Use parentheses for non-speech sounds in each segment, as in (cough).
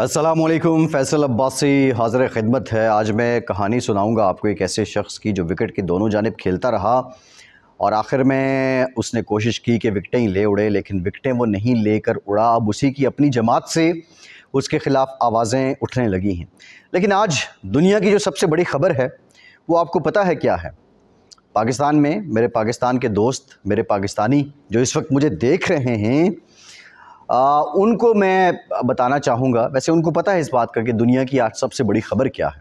असलम फैसल अब्बासी हाजिर ख़िदमत है आज मैं कहानी सुनाऊंगा आपको एक ऐसे शख्स की जो विकेट के दोनों जानब खेलता रहा और आखिर में उसने कोशिश की कि विकटें ही ले उड़े लेकिन विकटें वो नहीं लेकर उड़ा अब उसी की अपनी जमात से उसके ख़िलाफ़ आवाज़ें उठने लगी हैं लेकिन आज दुनिया की जो सबसे बड़ी ख़बर है वो आपको पता है क्या है पाकिस्तान में मेरे पाकिस्तान के दोस्त मेरे पाकिस्तानी जो इस वक्त मुझे देख रहे हैं आ, उनको मैं बताना चाहूँगा वैसे उनको पता है इस बात का कि दुनिया की आज सबसे बड़ी खबर क्या है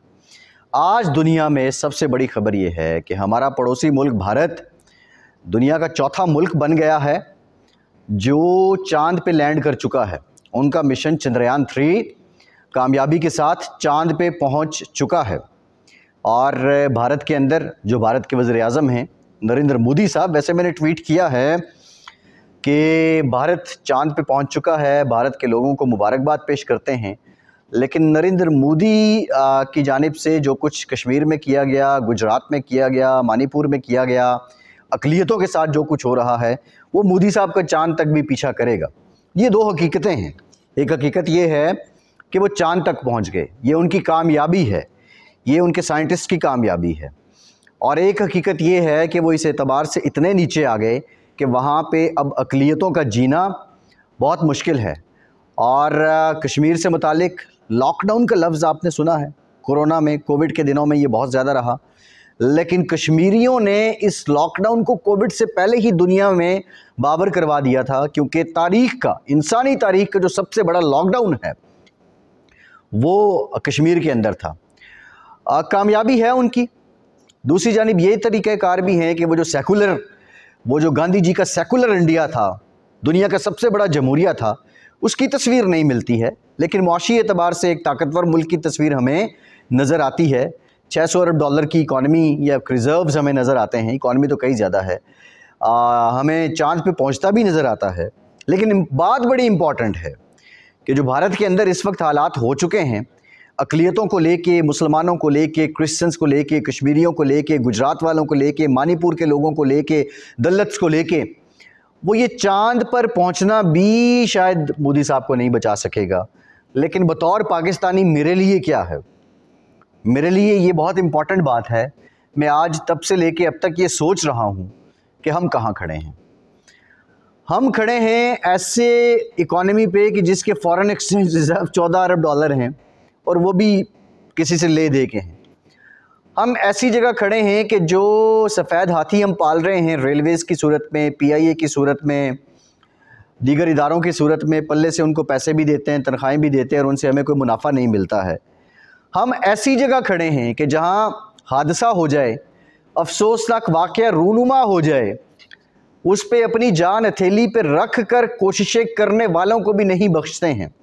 आज दुनिया में सबसे बड़ी खबर ये है कि हमारा पड़ोसी मुल्क भारत दुनिया का चौथा मुल्क बन गया है जो चांद पे लैंड कर चुका है उनका मिशन चंद्रयान थ्री कामयाबी के साथ चांद पे पहुंच चुका है और भारत के अंदर जो भारत के वज़र अजम हैं नरेंद्र मोदी साहब वैसे मैंने ट्वीट किया है कि भारत चांद पे पहुंच चुका है भारत के लोगों को मुबारकबाद पेश करते हैं लेकिन नरेंद्र मोदी की जानब से जो कुछ कश्मीर में किया गया गुजरात में किया गया मणिपुर में किया गया अकलीतों के साथ जो कुछ हो रहा है वो मोदी साहब का चांद तक भी पीछा करेगा ये दो हकीकतें हैं एक हकीकत ये है कि वो चांद तक पहुंच गए ये उनकी कामयाबी है ये उनके साइंटिस्ट की कामयाबी है और एक हकीकत ये है कि वो इस एतबार से इतने नीचे आ गए कि वहाँ पे अब अकलीतों का जीना बहुत मुश्किल है और कश्मीर से मुतालिक लॉकडाउन का लफ्ज़ आपने सुना है कोरोना में कोविड के दिनों में ये बहुत ज़्यादा रहा लेकिन कश्मीरियों ने इस लॉकडाउन को कोविड से पहले ही दुनिया में बाबर करवा दिया था क्योंकि तारीख का इंसानी तारीख का जो सबसे बड़ा लॉकडाउन है वो कश्मीर के अंदर था कामयाबी है उनकी दूसरी जानब ये तरीक़ार भी हैं कि वो जो सेकुलर वो जो गांधी जी का सेकुलर इंडिया था दुनिया का सबसे बड़ा जमहूरिया था उसकी तस्वीर नहीं मिलती है लेकिन मुआशी एतबार से एक ताकतवर मुल्क की तस्वीर हमें नज़र आती है 600 अरब डॉलर की इकॉनमी या रिज़र्व्स हमें नज़र आते हैं इकॉनमी तो कई ज़्यादा है आ, हमें चांद पे पहुंचता भी नज़र आता है लेकिन बात बड़ी इम्पॉर्टेंट है कि जो भारत के अंदर इस वक्त हालात हो चुके हैं अकलीतों को लेके मुसलमानों को लेके क्रिश्चियंस को लेके कश्मीरियों को लेके गुजरात वालों को लेके मानीपुर के लोगों को लेके दलित्स को लेके वो ये चांद पर पहुंचना भी शायद मोदी साहब को नहीं बचा सकेगा लेकिन बतौर पाकिस्तानी मेरे लिए क्या है मेरे लिए ये बहुत इम्पॉर्टेंट बात है मैं आज तब से लेके अब तक ये सोच रहा हूँ कि हम कहाँ खड़े हैं हम खड़े हैं ऐसे इकोनॉमी पे कि जिसके फॉरेन एक्सचेंज रिजर्व चौदह अरब डॉलर हैं और वो भी किसी से ले दे के हैं हम ऐसी जगह खड़े हैं कि जो सफ़ेद हाथी हम पाल रहे हैं रेलवेज़ की सूरत में पीआईए की सूरत में दीगर इदारों की सूरत में पल्ले से उनको पैसे भी देते हैं तनख्वाहें भी देते हैं और उनसे हमें कोई मुनाफा नहीं मिलता है हम ऐसी जगह खड़े हैं कि जहाँ हादसा हो जाए अफसोसनाक वाक़ रूनुमा हो जाए उस पर अपनी जान हथेली पर रख कर कोशिशें करने वालों को भी नहीं बख्शते हैं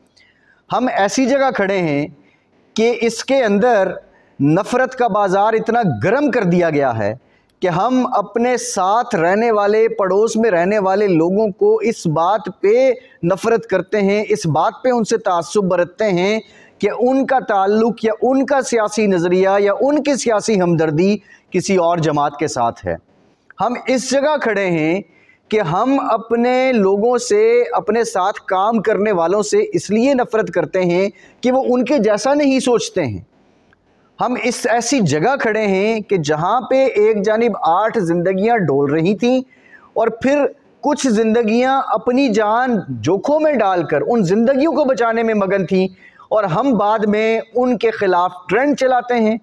हम ऐसी जगह खड़े हैं कि इसके अंदर नफ़रत का बाज़ार इतना गर्म कर दिया गया है कि हम अपने साथ रहने वाले पड़ोस में रहने वाले लोगों को इस बात पे नफ़रत करते हैं इस बात पे उनसे तसब बरतते हैं कि उनका ताल्लुक़ या उनका सियासी नज़रिया या उनकी सियासी हमदर्दी किसी और जमात के साथ है हम इस जगह खड़े हैं कि हम अपने लोगों से अपने साथ काम करने वालों से इसलिए नफ़रत करते हैं कि वो उनके जैसा नहीं सोचते हैं हम इस ऐसी जगह खड़े हैं कि जहाँ पे एक जानब आठ ज़िंदगियाँ डोल रही थीं और फिर कुछ ज़िंदगियाँ अपनी जान जोखों में डालकर उन ज़िंदगियों को बचाने में मगन थीं और हम बाद में उनके ख़िलाफ़ ट्रेंड चलाते हैं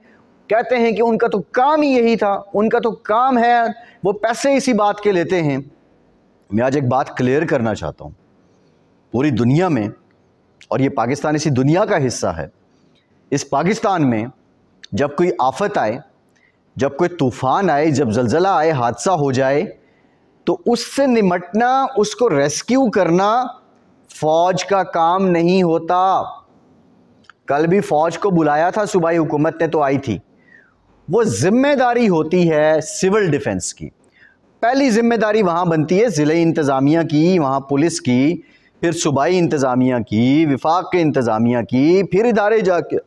कहते हैं कि उनका तो काम ही यही था उनका तो काम है वो पैसे इसी बात के लेते हैं मैं आज एक बात क्लियर करना चाहता हूँ पूरी दुनिया में और ये पाकिस्तान इसी दुनिया का हिस्सा है इस पाकिस्तान में जब कोई आफत आए जब कोई तूफ़ान आए जब जलजला आए हादसा हो जाए तो उससे निमटना उसको रेस्क्यू करना फ़ौज का काम नहीं होता कल भी फ़ौज को बुलाया था सुबह हुकूमत ने तो आई थी वो ज़िम्मेदारी होती है सिविल डिफेंस की पहली जिम्मेदारी वहाँ बनती है ज़िले इंतज़ामिया की वहाँ पुलिस की फिर सूबाई इंतज़ामिया की विफाक के इंतज़ामिया की फिर इदारे जाके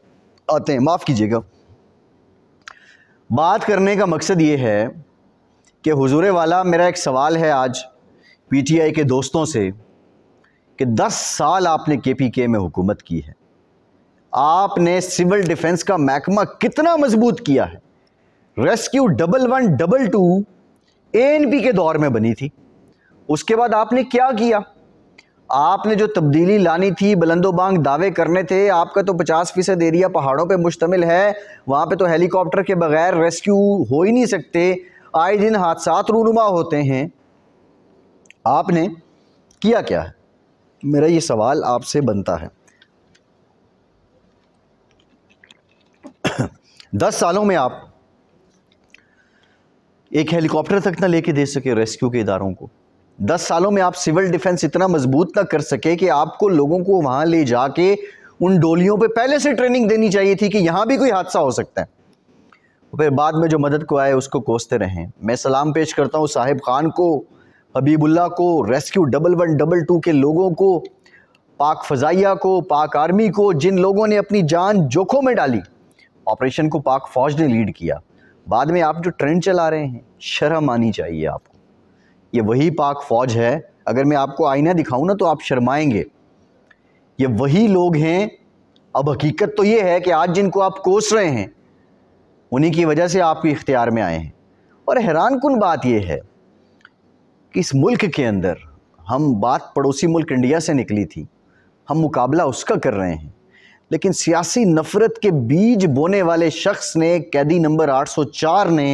आते हैं माफ़ कीजिएगा बात करने का मकसद ये है कि हजूर वाला मेरा एक सवाल है आज पीटीआई के दोस्तों से कि 10 साल आपने केपीके में हुकूमत की है आपने सिविल डिफेंस का महकमा कितना मजबूत किया है rescue double one double two ANP के दौर में बनी थी उसके बाद आपने क्या किया आपने जो तब्दीली लानी थी बुलंदोबांग दावे करने थे आपका तो 50 फीसद एरिया पहाड़ों पे मुश्तमिल है वहाँ पे तो हेलीकॉप्टर के बगैर रेस्क्यू हो ही नहीं सकते आए दिन हादसा रूनुमा होते हैं आपने किया क्या है मेरा ये सवाल आपसे बनता है (coughs) दस सालों में आप एक हेलीकॉप्टर तक ना लेके दे सके रेस्क्यू के इदारों को दस सालों में आप सिविल डिफेंस इतना मजबूत ना कर सके कि आपको लोगों को वहाँ ले जाके उन डोलियों पे पहले से ट्रेनिंग देनी चाहिए थी कि यहाँ भी कोई हादसा हो सकता है फिर बाद में जो मदद को आए उसको कोसते रहें मैं सलाम पेश करता हूँ साहिब खान को हबीबुल्ला को rescue double one double two के लोगों को पाक फजाइया को पाक आर्मी को जिन लोगों ने अपनी जान जोखों में डाली ऑपरेशन को पाक फौज ने लीड किया बाद में आप जो ट्रेंड चला रहे हैं शर्म आनी चाहिए आपको ये वही पाक फ़ौज है अगर मैं आपको आईना दिखाऊं ना तो आप शर्माएंगे ये वही लोग हैं अब हकीकत तो ये है कि आज जिनको आप कोस रहे हैं उन्हीं की वजह से आपके इख्तियार में आए हैं और हैरान कन बात यह है कि इस मुल्क के अंदर हम बात पड़ोसी मुल्क इंडिया से निकली थी हम मुकाबला उसका कर रहे हैं लेकिन सियासी नफरत के बीज बोने वाले शख्स ने कैदी नंबर 804 ने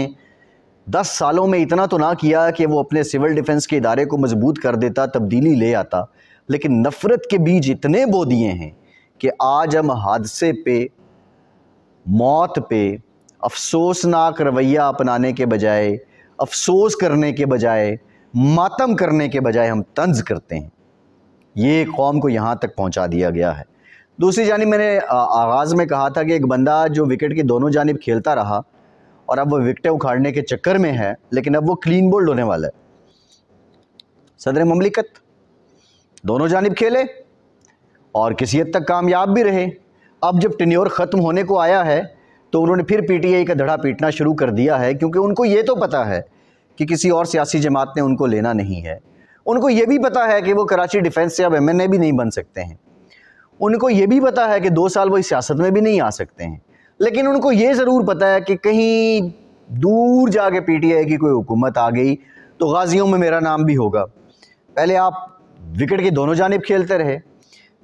10 सालों में इतना तो ना किया कि वो अपने सिविल डिफेंस के इदारे को मजबूत कर देता तब्दीली ले आता लेकिन नफरत के बीज इतने बो दिए हैं कि आज हम हादसे पे मौत पे अफसोसनाक रवैया अपनाने के बजाय अफसोस करने के बजाय मातम करने के बजाय हम तंज करते हैं ये कौम को यहाँ तक पहुँचा दिया गया है दूसरी जानब मैंने आगाज़ में कहा था कि एक बंदा जो विकेट की दोनों जानब खेलता रहा और अब वो विकटें उखाड़ने के चक्कर में है लेकिन अब वो क्लीन बोल्ड होने वाला है सदर ममलिकत दोनों जानब खेले और किसी हद तक कामयाब भी रहे अब जब टेन्योर ख़त्म होने को आया है तो उन्होंने फिर पी टी आई का धड़ा पीटना शुरू कर दिया है क्योंकि उनको ये तो पता है कि किसी और सियासी जमात ने उनको लेना नहीं है उनको ये भी पता है कि वो कराची डिफेंस से अब एम एन ए भी नहीं बन सकते हैं उनको ये भी पता है कि दो साल वो सियासत में भी नहीं आ सकते हैं लेकिन उनको ये ज़रूर पता है कि कहीं दूर जाके पीटीआई की कोई हुकूमत आ गई तो गाजियों में मेरा नाम भी होगा पहले आप विकेट के दोनों जानब खेलते रहे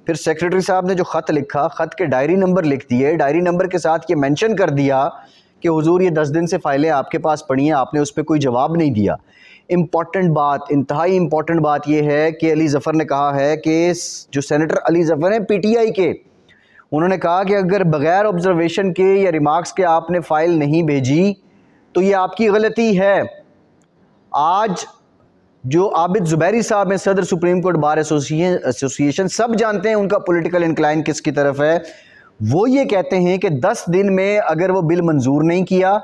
फिर सेक्रेटरी साहब ने जो ख़त लिखा ख़त के डायरी नंबर लिख दिए डायरी नंबर के साथ ये मेंशन कर दिया कि हुजूर ये दस दिन से फ़ाइलें आपके पास पड़ी हैं आपने उस पर कोई जवाब नहीं दिया इम्पॉर्टेंट बात इंतहाई इम्पॉर्टेंट बात यह है कि अली ज़फ़र ने कहा है कि जो सैनिटर अली ज़फ़र हैं पीटीआई के उन्होंने कहा कि अगर बग़ैर ऑब्जर्वेशन के या रिमार्क्स के आपने फ़ाइल नहीं भेजी तो ये आपकी गलती है आज जो आबिद ज़ुबैरी साहब हैं सदर सुप्रीम कोर्ट बार एसोसिएशन सब जानते हैं उनका पॉलिटिकल इंक्लाइन किसकी तरफ है वो ये कहते हैं कि 10 दिन में अगर वो बिल मंजूर नहीं किया